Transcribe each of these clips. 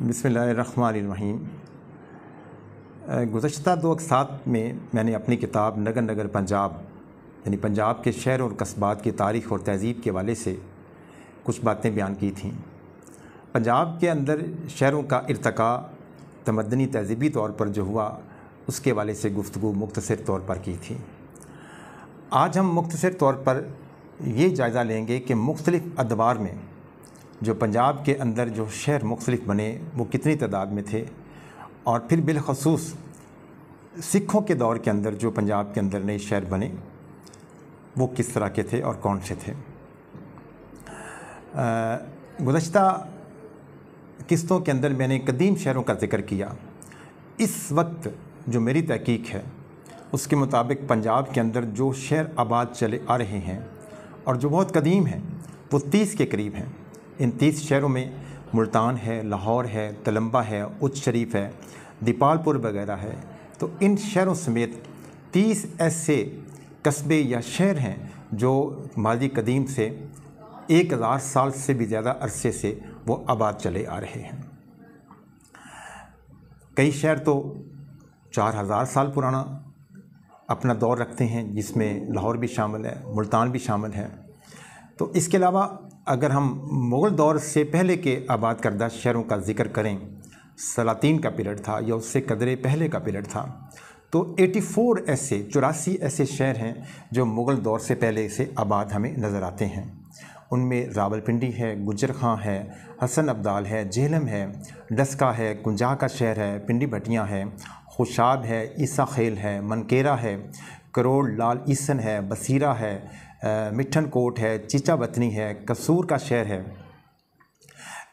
बसमीम गुज्त दो अकसात में मैंने अपनी किताब नगर नगर पंजाब यानी पंजाब के शहर और कस्बात की तारीख़ और तहज़ीब के वाले से कुछ बातें बयान की थीं पंजाब के अंदर शहरों का इरतका तमदनी तहज़ीबी तौर पर जो हुआ उसके वाले से गुफ्तु मुख्तर तौर पर की थी आज हम मुख्तर तौर पर ये जायज़ा लेंगे कि मुख्तलिफ़ अदवार में जो पंजाब के अंदर जो शहर मुख्तलिफ बने वो कितनी तादाद में थे और फिर बिलखसूस सिखों के दौर के अंदर जो पंजाब के अंदर नए शहर बने वो किस तरह के थे और कौन से थे गुज्त किस्तों के अंदर मैंने कदीम शहरों का जिक्र किया इस वक्त जो मेरी तहकीक है उसके मुताबिक पंजाब के अंदर जो शहर आबाद चले आ रहे हैं और जो बहुत कदीम हैं वो तीस के करीब हैं इन तीस शहरों में मुल्तान है लाहौर है तलम्बा है उच्च शरीफ है दीपालपुर वगैरह है तो इन शहरों समेत तीस ऐसे कस्बे या शहर हैं जो माजी कदीम से एक हज़ार साल से भी ज़्यादा अरसे से वो आबाद चले आ रहे हैं कई शहर तो चार हज़ार साल पुराना अपना दौर रखते हैं जिसमें लाहौर भी शामिल है मुल्तान भी शामिल है तो इसके अलावा अगर हम मुग़ल दौर से पहले के आबाद करदा शहरों का जिक्र करें सलातीन का पीरियड था या उससे कदरे पहले का पीरियड था तो 84 ऐसे चौरासी ऐसे शहर हैं जो मुग़ल दौर से पहले से आबाद हमें नज़र आते हैं उनमें रावलपिंडी है गुजर खां है हसन अब्दाल है जेहलम है डस्का है कुंजा का शहर है पिंडी भटिया है खुशाब है ईसा खेल है मनकेरा है करोड़ लाल ईसन है बसीरा है मिठन कोट है चीचा बथनी है कसूर का शहर है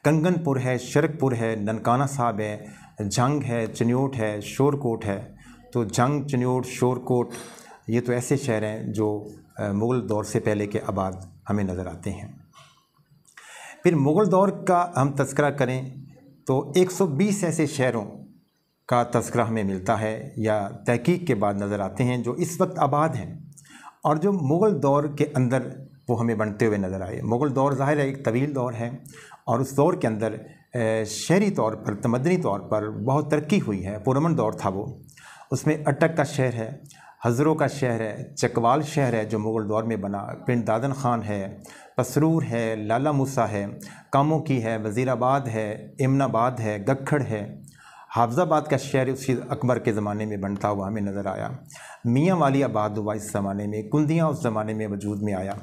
कंगनपुर है शरकपुर है ननकाना साहब है जंग है चन्योट है शोरकोट है तो जंग चन्योट शोरकोट ये तो ऐसे शहर हैं जो मुग़ल दौर से पहले के आबाद हमें नज़र आते हैं फिर मुग़ल दौर का हम तस्करा करें तो 120 ऐसे शहरों का तस्करा हमें मिलता है या तहकीक के बाद नज़र आते हैं जो इस वक्त आबाद हैं और जो मुग़ल दौर के अंदर वो हमें बनते हुए नज़र आए मुग़ल दौर ज़ाहिर है एक तवील दौर है और उस दौर के अंदर शहरी तौर पर तमदनी तौर पर बहुत तरक्की हुई है पुरमन दौर था वो उसमें अटक का शहर है हज़रों का शहर है चकवाल शहर है जो मुग़ल दौर में बना पिंड दादन ख़ान है पसरूर है लाला मूसा है कामों की है वज़ीराबाद है इमनाबाद है गखड़ है हाफजाबाद का शहर उसी अकबर के ज़माने में बनता हुआ हमें नज़र आया मियाँ वाली आबाद हुआ इस ज़माने में कुंदियाँ उस ज़माने में वजूद में आया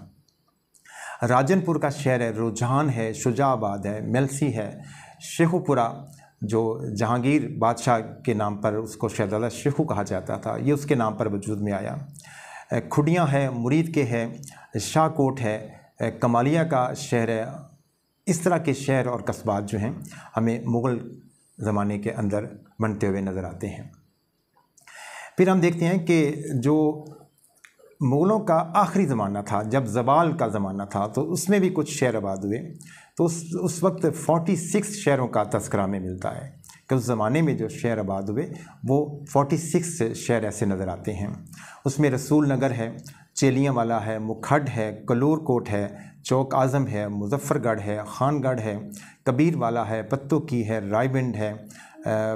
राजनपुर का शहर है रुझान है शुजाबाद है मेलसी है शेखुपुरा जो जहांगीर बादशाह के नाम पर उसको शहजादा शेखू कहा जाता था ये उसके नाम पर वजूद में आया खुडियाँ है मुरीद के है शाहकोट है कमालिया का शहर है इस तरह के शहर और कस्बात जो हैं हमें मुग़ल ज़माने के अंदर बनते हुए नज़र आते हैं फिर हम देखते हैं कि जो मुग़लों का आखिरी ज़माना था जब जबाल का ज़माना था तो उसमें भी कुछ शहर आबाद हुए तो उस उस वक्त 46 शहरों का तस्करा में मिलता है कि उस ज़माने में जो शहर आबाद हुए वो 46 शहर ऐसे नज़र आते हैं उसमें रसूल नगर है चेलियाँ वाला है मुखड है कोट है चौक आज़म है मुजफ़्फ़रगढ़ है खानगढ़ है कबीर वाला है पत्तू की है रायबिंड है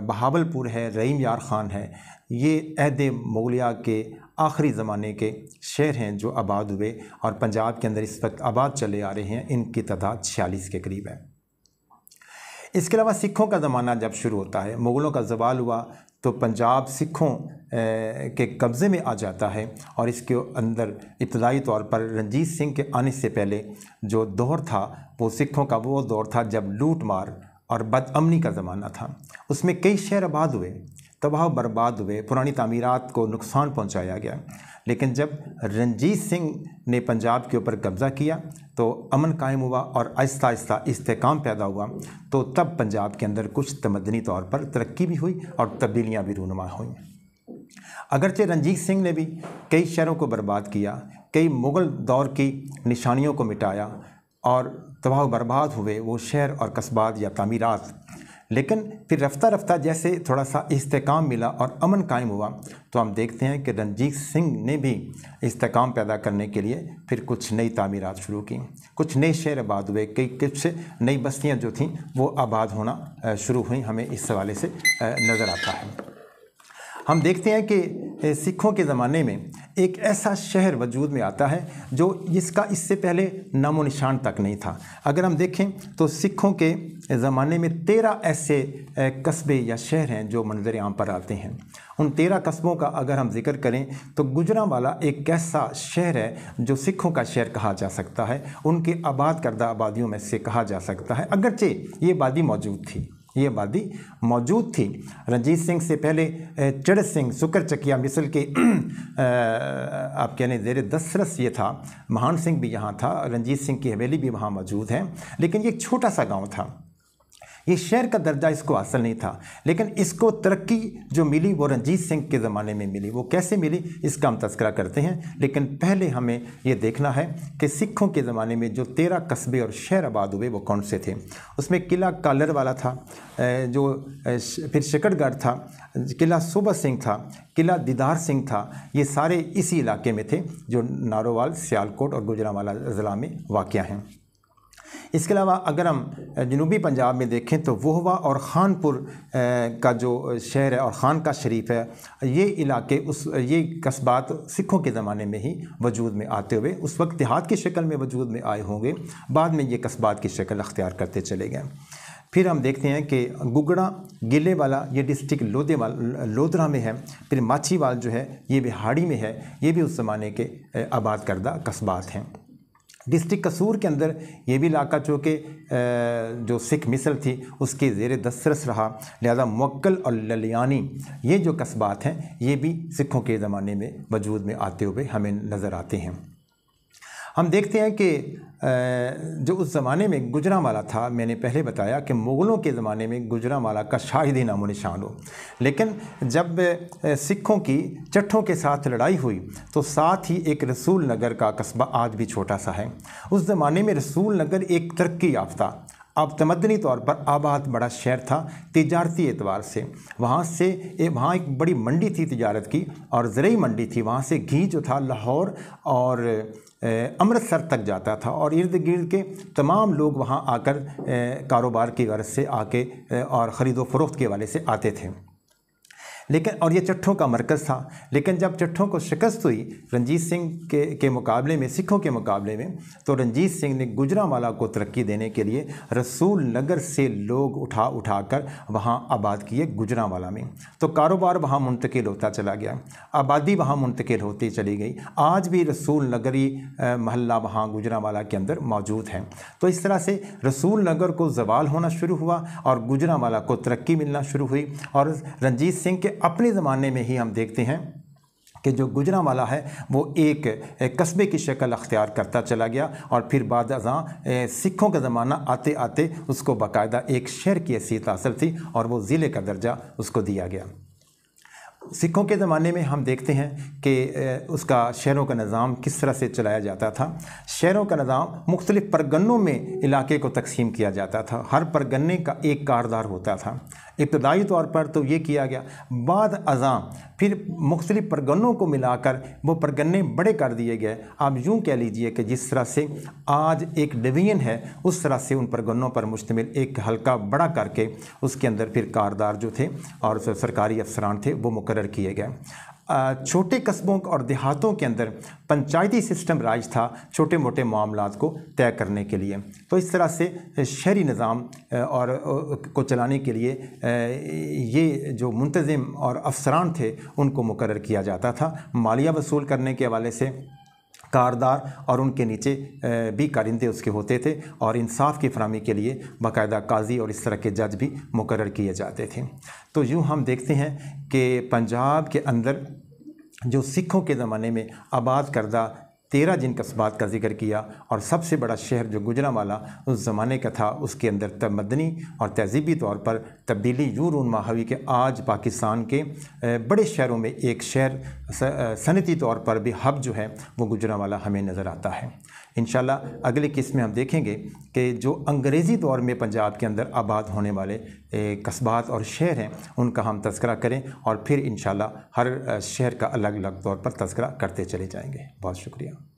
बहावलपुर है रहीम यार ख़ान है ये अहद मगलिया के आखिरी ज़माने के शहर हैं जो आबाद हुए और पंजाब के अंदर इस वक्त आबाद चले आ रहे हैं इनकी तादाद छियालीस के करीब है इसके अलावा सिखों का ज़माना जब शुरू होता है मुग़लों का जवाल हुआ तो पंजाब सिखों के कब्ज़े में आ जाता है और इसके अंदर इब्तदाई तौर पर रंजीत सिंह के आने से पहले जो दौर था वो सिखों का वो दौर था जब लूट मार और बदअमनी का ज़माना था उसमें कई शहर आबाद हुए तबाह बर्बाद हुए पुरानी तमीरत को नुकसान पहुंचाया गया लेकिन जब रंजीत सिंह ने पंजाब के ऊपर कब्ज़ा किया तो अमन कायम हुआ और आहिस्ता आहिस्ता इसकाम पैदा हुआ तो तब पंजाब के अंदर कुछ तमदनी तौर पर तरक्की भी हुई और तब्दीलियाँ भी रूनमा हुई अगरचे रंजीत सिंह ने भी कई शहरों को बर्बाद किया कई मुग़ल दौर की निशानियों को मिटाया और तबाह बर्बाद हुए वो शहर और कस्बात या तमीरत लेकिन फिर रफ्ता रफ्ता जैसे थोड़ा सा इस्तेकाम मिला और अमन कायम हुआ तो हम देखते हैं कि रंजीत सिंह ने भी इस्तेकाम पैदा करने के लिए फिर कुछ नई तमीरत शुरू की कुछ नए शहर आबाद हुए कई कुछ नई बस्तियाँ जो थीं वो आबाद होना शुरू हुई हमें इस हवाले से नज़र आता है हम देखते हैं कि सिखों के ज़माने में एक ऐसा शहर वजूद में आता है जो जिसका इससे पहले नामो निशान तक नहीं था अगर हम देखें तो सिखों के ज़माने में तेरह ऐसे कस्बे या शहर हैं जो मंजर आम पर आते हैं उन तेरह कस्बों का अगर हम जिक्र करें तो गुजरा वाला एक ऐसा शहर है जो सिखों का शहर कहा जा सकता है उनके आबाद करदा आबादियों में से कहा जा सकता है अगरचे ये आबादी मौजूद थी ये वादी मौजूद थी रंजीत सिंह से पहले चिड़ सिंह शुक्र चकिया मिसल के आप कहने जेर दसरस ये था महान सिंह भी यहाँ था रंजीत सिंह की हवेली भी वहाँ मौजूद है लेकिन ये एक छोटा सा गाँव था ये शहर का दर्जा इसको हासिल नहीं था लेकिन इसको तरक्की जो मिली वो रंजीत सिंह के ज़माने में मिली वो कैसे मिली इसका हम तस्करा करते हैं लेकिन पहले हमें ये देखना है कि सिखों के ज़माने में जो तेरह कस्बे और शहर आबाद हुए वो कौन से थे उसमें किला कालर वाला था जो फिर शिकड़गढ़ था किला सोबा सिंह था किला दीदार सिंह था ये सारे इसी इलाके में थे जो नारोवाल सियालकोट और गुजरावाला ज़िला में वाक़ हैं इसके अलावा अगर हम जनूबी पंजाब में देखें तो वहवा और खानपुर का जो शहर है और ख़ान का शरीफ है ये इलाके उस ये कस्बात सिखों के ज़माने में ही वजूद में आते हुए उस वक्त देहात की शक्ल में वजूद में आए होंगे बाद में ये कस्बात की शक्ल अख्तियार करते चले गए फिर हम देखते हैं कि गुगड़ा गिले वाला ये डिस्ट्रिक्ट लोधेवाल लोधरा में है फिर माछीवाल जो है ये बिहाड़ी में है ये भी उस ज़माने के आबाद करदा कस्बात हैं डिस्ट्रिक्ट कसूर के अंदर ये भी इलाका चूँकि जो सिख मिसल थी उसके ज़ेर दसरस रहा लिहाजा मक्ल और ललियानी ये जो कस्बात हैं ये भी सिखों के ज़माने में वजूद में आते हुए हमें नज़र आते हैं हम देखते हैं कि जो उस ज़माने में गुजरा माला था मैंने पहले बताया कि मुग़लों के ज़माने में गुजरा माला का शाहिद नामो निशान हो लेकिन जब सिखों की चट्ठों के साथ लड़ाई हुई तो साथ ही एक रसूल नगर का कस्बा आज भी छोटा सा है उस ज़माने में रसूल नगर एक तरक्की याफ्ता अब तमदनी तौर पर आबाद बड़ा शहर था तजारती एतवार से वहाँ से ए, वहाँ एक बड़ी मंडी थी तजारत की और ज़रूरी मंडी थी वहाँ से घी जो था लाहौर और अमृतसर तक जाता था और इर्द गिर्द के तमाम लोग वहाँ आकर कारोबार की गरज से आके और ख़रीदो फरोख्त के वाले से आते थे लेकिन और ये चट्ठों का मरकज़ था लेकिन जब चट्ठों को शिकस्त हुई रंजीत सिंह के के मुकाबले में सिखों के मुकाबले में तो रंजीत सिंह ने गुजरावाला को तरक्की देने के लिए रसूल नगर से लोग उठा उठा कर वहाँ आबाद किए गुजरावाला में तो कारोबार वहाँ मुंतकिल होता चला गया आबादी वहाँ मुंतकिल होती चली गई आज भी रसूल नगरी महल्ला वहाँ गुजरावाला के अंदर मौजूद हैं तो इस तरह से रसूल नगर को जवाल होना शुरू हुआ और गुजरावाला को तरक्की मिलना शुरू हुई और रंजीत सिंह के अपने ज़माने में ही हम देखते हैं कि जो गुजरा वाला है वो एक कस्बे की शक्ल अख्तियार करता चला गया और फिर बाद सिखों का ज़माना आते आते उसको बाकायदा एक शहर की हैसियत हासिल थी और वो ज़िले का दर्जा उसको दिया गया सिखों के ज़माने में हम देखते हैं कि उसका शहरों का निज़ाम किस तरह से चलाया जाता था शहरों का निज़ाम मुख्तलिफ़ परगनों में इलाके को तकसीम किया जाता था हर परगने का एक कारदार होता था इब्तदाई तौर पर तो ये किया गया बाद अजाम फिर मुख्तलिफ़ परगनों को मिलाकर वो परगने बड़े कर दिए गए आप यूँ कह लीजिए कि जिस तरह से आज एक डिवीजन है उस तरह से उन परगनों पर मुश्तमिल एक हल्का बड़ा करके उसके अंदर फिर कारदार जो थे और सरकारी अफसरान थे वो मुकर किए गए छोटे कस्बों और देहातों के अंदर पंचायती सिस्टम राज था छोटे मोटे मामला को तय करने के लिए तो इस तरह से शहरी निज़ाम और को चलाने के लिए ये जो मुंतज़िम और अफसरान थे उनको मुकर किया जाता था मालिया वसूल करने के हवाले से कारदार और उनके नीचे भी कारिंदे उसके होते थे और इंसाफ की फरहमी के लिए बाकायदा काजी और इस तरह के जज भी मुकर किए जाते थे तो यूँ हम देखते हैं कि पंजाब के अंदर जो सिखों के ज़माने में आबाद करदा तेरह जिन कस्बात का जिक्र किया और सबसे बड़ा शहर जो गुजरा वाला उस ज़माने का था उसके अंदर तमदनी और तहजीबी तौर पर तब्दीली यूँ रूनमा हुई कि आज पाकिस्तान के बड़े शहरों में एक शहर सनती तौर पर भी हब जो है वो गुजरावाला हमें नज़र आता है इन अगले किस्त में हम देखेंगे कि जो अंग्रेज़ी दौर में पंजाब के अंदर आबाद होने वाले कस्बात और शहर हैं उनका हम तस्करा करें और फिर इन हर शहर का अलग अलग तौर पर तस्करा करते चले जाएँगे बहुत शुक्रिया